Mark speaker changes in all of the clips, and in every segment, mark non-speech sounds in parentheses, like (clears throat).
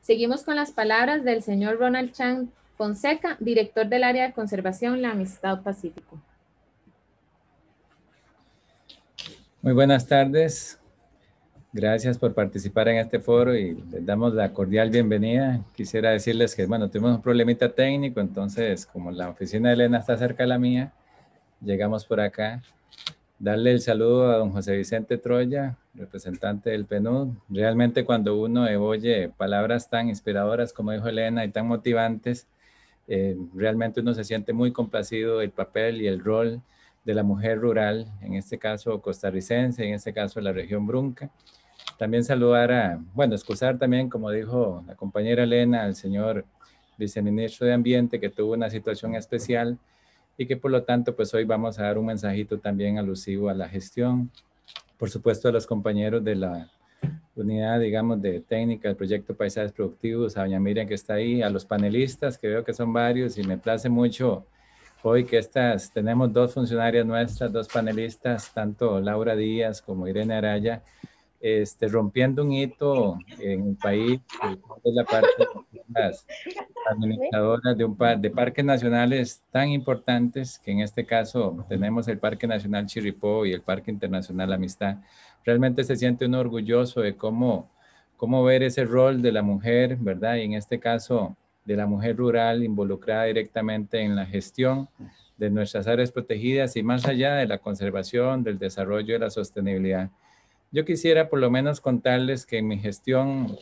Speaker 1: Seguimos con las palabras del señor Ronald Chang Fonseca, director del área de conservación La Amistad Pacífico. Muy buenas tardes. Gracias por participar en este foro y les damos la cordial bienvenida. Quisiera decirles que, bueno, tuvimos un problemita técnico, entonces como la oficina de Elena está cerca de la mía, llegamos por acá darle el saludo a don José Vicente Troya, representante del PNUD. Realmente cuando uno oye palabras tan inspiradoras como dijo Elena y tan motivantes, eh, realmente uno se siente muy complacido del papel y el rol de la mujer rural, en este caso costarricense, en este caso la región Brunca. También saludar a, bueno, excusar también, como dijo la compañera Elena, al señor viceministro de Ambiente que tuvo una situación especial y que por lo tanto pues hoy vamos a dar un mensajito también alusivo a la gestión. Por supuesto a los compañeros de la unidad, digamos, de técnica del proyecto Paisajes Productivos, a doña Miriam que está ahí, a los panelistas que veo que son varios y me place mucho hoy que estas, tenemos dos funcionarias nuestras, dos panelistas, tanto Laura Díaz como Irene Araya, este, rompiendo un hito en el país, en la parte (laughs) administradoras de, un par, de parques nacionales tan importantes, que en este caso tenemos el Parque Nacional Chirripó y el Parque Internacional Amistad. Realmente se siente uno orgulloso de cómo, cómo ver ese rol de la mujer, ¿verdad? Y en este caso de la mujer rural involucrada directamente en la gestión de nuestras áreas protegidas y más allá de la conservación, del desarrollo y de la sostenibilidad. Yo quisiera por lo menos contarles que en mi gestión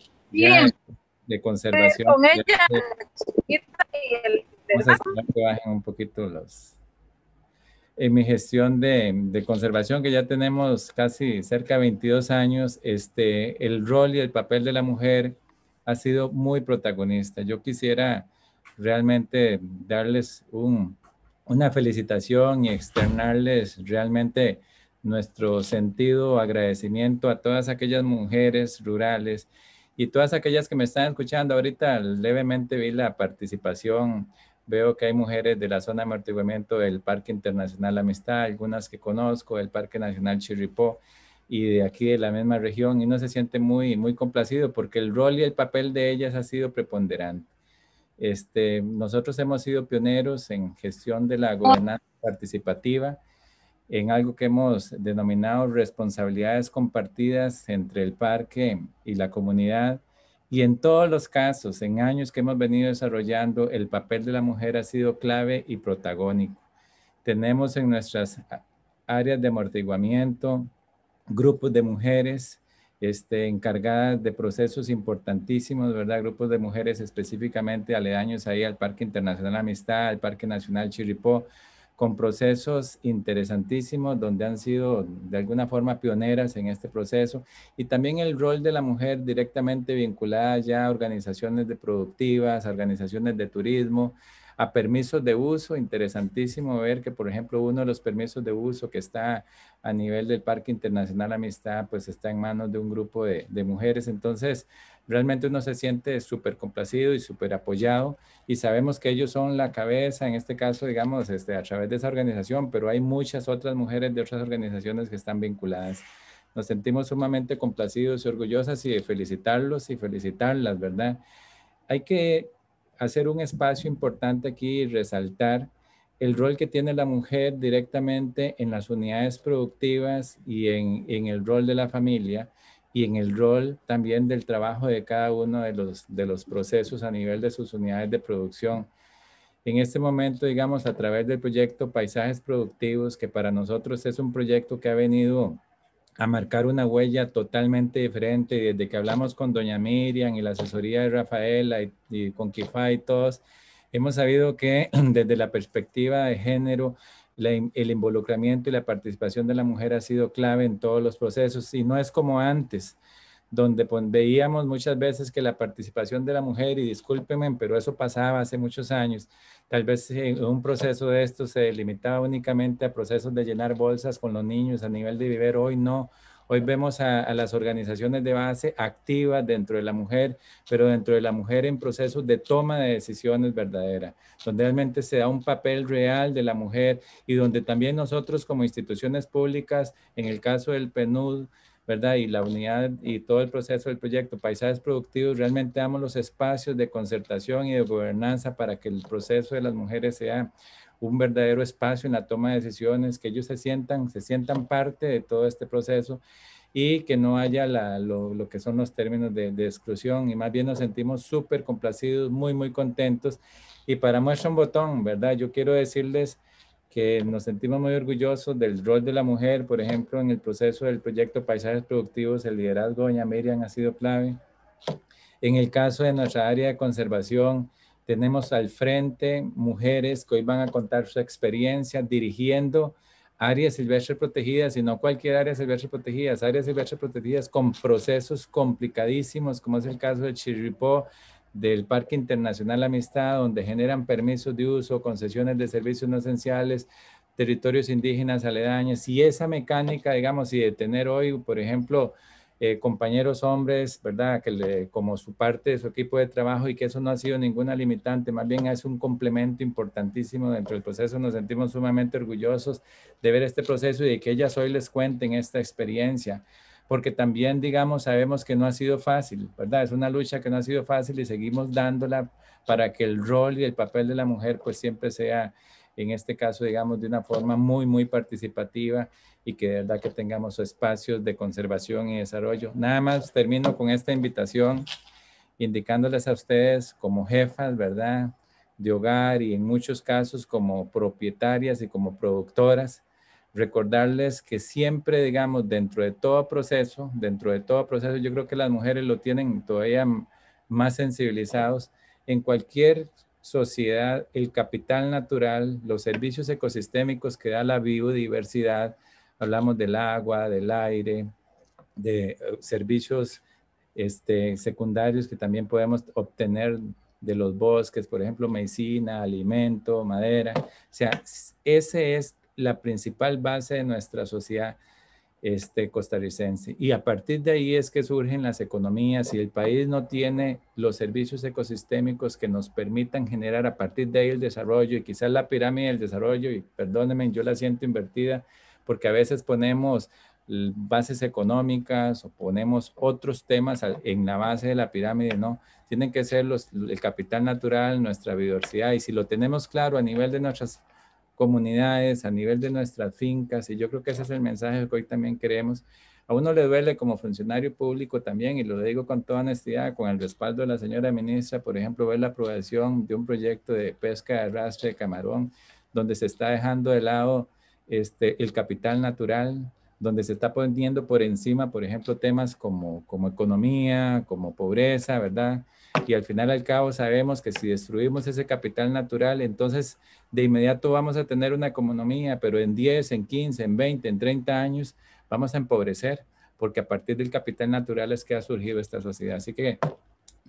Speaker 1: de conservación. a que bajen un poquito los... En mi gestión de, de, conservación, que ya tenemos casi cerca de 22 años, este, el rol y el papel de la mujer ha sido muy protagonista. Yo quisiera realmente darles un, una felicitación y externarles realmente nuestro sentido agradecimiento a todas aquellas mujeres rurales y todas aquellas que me están escuchando ahorita, levemente vi la participación. Veo que hay mujeres de la zona de amortiguamiento del Parque Internacional Amistad, algunas que conozco, del Parque Nacional Chirripó y de aquí de la misma región. Y uno se siente muy, muy complacido porque el rol y el papel de ellas ha sido preponderante. Este, nosotros hemos sido pioneros en gestión de la gobernanza participativa en algo que hemos denominado responsabilidades compartidas entre el parque y la comunidad. Y en todos los casos, en años que hemos venido desarrollando, el papel de la mujer ha sido clave y protagónico. Tenemos en nuestras áreas de amortiguamiento grupos de mujeres este, encargadas de procesos importantísimos, ¿verdad? Grupos de mujeres específicamente aledaños ahí al Parque Internacional Amistad, al Parque Nacional Chiripó, con procesos interesantísimos donde han sido de alguna forma pioneras en este proceso y también el rol de la mujer directamente vinculada ya a organizaciones de productivas, organizaciones de turismo, a permisos de uso. Interesantísimo ver que, por ejemplo, uno de los permisos de uso que está a nivel del Parque Internacional Amistad, pues está en manos de un grupo de, de mujeres. Entonces, realmente uno se siente súper complacido y súper apoyado y sabemos que ellos son la cabeza, en este caso, digamos, este, a través de esa organización, pero hay muchas otras mujeres de otras organizaciones que están vinculadas. Nos sentimos sumamente complacidos y orgullosas y felicitarlos y felicitarlas, ¿verdad? Hay que hacer un espacio importante aquí y resaltar el rol que tiene la mujer directamente en las unidades productivas y en, el rol de la familia y en el rol también del trabajo de cada uno de los, de los procesos a nivel de sus unidades de producción. En este momento, digamos, a través del proyecto Paisajes Productivos, que para nosotros es un proyecto que ha venido a marcar una huella totalmente diferente. Desde que hablamos con Doña Miriam y la asesoría de Rafaela y, con Kifá y todos, hemos sabido que (clears throat) desde la perspectiva de género, el involucramiento y la participación de la mujer ha sido clave en todos los procesos y no es como antes donde pues, veíamos muchas veces que la participación de la mujer, y discúlpenme, pero eso pasaba hace muchos años, tal vez eh, un proceso de esto se limitaba únicamente a procesos de llenar bolsas con los niños a nivel de vivero, hoy no. Hoy vemos a, las organizaciones de base activas dentro de la mujer, pero dentro de la mujer en procesos de toma de decisiones verdadera, donde realmente se da un papel real de la mujer y donde también nosotros como instituciones públicas, en el caso del PNUD, ¿verdad? Y la unidad y todo el proceso del proyecto Paisajes Productivos, realmente damos los espacios de concertación y de gobernanza para que el proceso de las mujeres sea un verdadero espacio en la toma de decisiones, que ellos se sientan, se sientan parte de todo este proceso y que no haya lo, que son los términos de, de, exclusión y más bien nos sentimos súper complacidos, muy, muy contentos. Y para muestra un botón, ¿verdad? Yo quiero decirles que nos sentimos muy orgullosos del rol de la mujer, por ejemplo, en el proceso del proyecto Paisajes Productivos, el liderazgo de Doña Miriam ha sido clave. En el caso de nuestra área de conservación, tenemos al frente mujeres que hoy van a contar su experiencia dirigiendo áreas silvestres protegidas y no cualquier área silvestre protegida, áreas silvestres protegidas con procesos complicadísimos, como es el caso de Chirripó, del Parque Internacional Amistad, donde generan permisos de uso, concesiones de servicios no esenciales, territorios indígenas aledañas, Y esa mecánica, digamos, y de tener hoy, por ejemplo, eh, compañeros hombres, ¿verdad? Que como su parte de su equipo de trabajo y que eso no ha sido ninguna limitante, más bien es un complemento importantísimo dentro del proceso. Nos sentimos sumamente orgullosos de ver este proceso y de que ellas hoy les cuenten esta experiencia porque también, digamos, sabemos que no ha sido fácil, ¿verdad? Es una lucha que no ha sido fácil y seguimos dándola para que el rol y el papel de la mujer pues siempre sea, en este caso, digamos, de una forma muy, muy participativa y que de verdad que tengamos espacios de conservación y desarrollo. Nada más termino con esta invitación indicándoles a ustedes como jefas, ¿verdad? De hogar y en muchos casos como propietarias y como productoras, recordarles que siempre, digamos, dentro de todo proceso, dentro de todo proceso, yo creo que las mujeres lo tienen todavía más sensibilizados. En cualquier sociedad, el capital natural, los servicios ecosistémicos que da la biodiversidad, hablamos del agua, del aire, de eh, servicios este, secundarios que también podemos obtener de los bosques, por ejemplo, medicina, alimento, madera. O sea, ese es la principal base de nuestra sociedad este, costarricense. Y a partir de ahí es que surgen las economías. y el país no tiene los servicios ecosistémicos que nos permitan generar a partir de ahí el desarrollo y quizás la pirámide del desarrollo, y perdónenme, yo la siento invertida, porque a veces ponemos bases económicas o ponemos otros temas en la base de la pirámide, no, tienen que ser los, el capital natural, nuestra biodiversidad, y si lo tenemos claro a nivel de nuestras comunidades, a nivel de nuestras fincas, y yo creo que ese es el mensaje que hoy también queremos. A uno le duele como funcionario público también, y lo digo con toda honestidad, con el respaldo de la señora ministra, por ejemplo, ver la aprobación de un proyecto de pesca de arrastre de camarón, donde se está dejando de lado este, el capital natural, donde se está poniendo por encima, por ejemplo, temas como, como economía, como pobreza, ¿verdad? Y al final al cabo sabemos que si destruimos ese capital natural, entonces de inmediato vamos a tener una economía, pero en 10, en 15, en 20, en 30 años vamos a empobrecer, porque a partir del capital natural es que ha surgido esta sociedad. Así que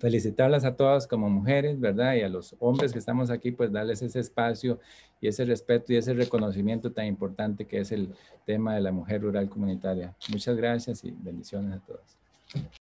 Speaker 1: felicitarlas a todas como mujeres, ¿verdad? Y a los hombres que estamos aquí, pues darles ese espacio y ese respeto y ese reconocimiento tan importante que es el tema de la mujer rural comunitaria. Muchas gracias y bendiciones a todos.